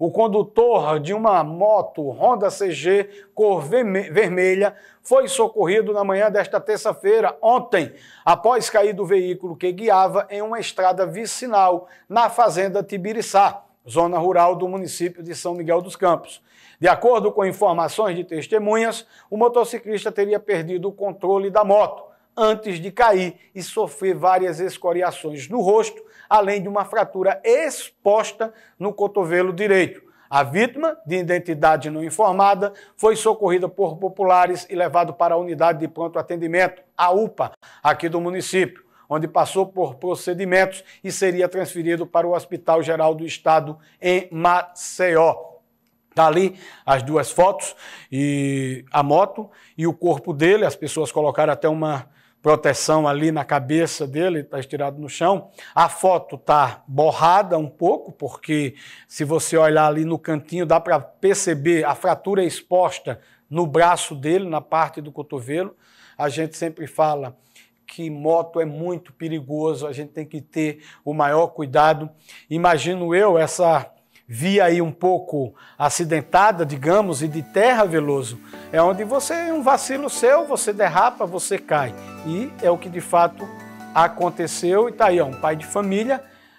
O condutor de uma moto Honda CG cor vermelha foi socorrido na manhã desta terça-feira, ontem, após cair do veículo que guiava em uma estrada vicinal na fazenda Tibiriçá, zona rural do município de São Miguel dos Campos. De acordo com informações de testemunhas, o motociclista teria perdido o controle da moto antes de cair e sofrer várias escoriações no rosto, além de uma fratura exposta no cotovelo direito. A vítima, de identidade não informada, foi socorrida por populares e levado para a unidade de pronto atendimento, a UPA, aqui do município, onde passou por procedimentos e seria transferido para o Hospital Geral do Estado em Maceió. Está ali as duas fotos e a moto e o corpo dele, as pessoas colocaram até uma proteção ali na cabeça dele, está estirado no chão. A foto está borrada um pouco, porque se você olhar ali no cantinho, dá para perceber a fratura exposta no braço dele, na parte do cotovelo. A gente sempre fala que moto é muito perigoso, a gente tem que ter o maior cuidado. Imagino eu essa via aí um pouco acidentada, digamos, e de terra veloso, é onde você um vacilo seu, você derrapa, você cai. E é o que de fato aconteceu. E está aí, ó, um pai de família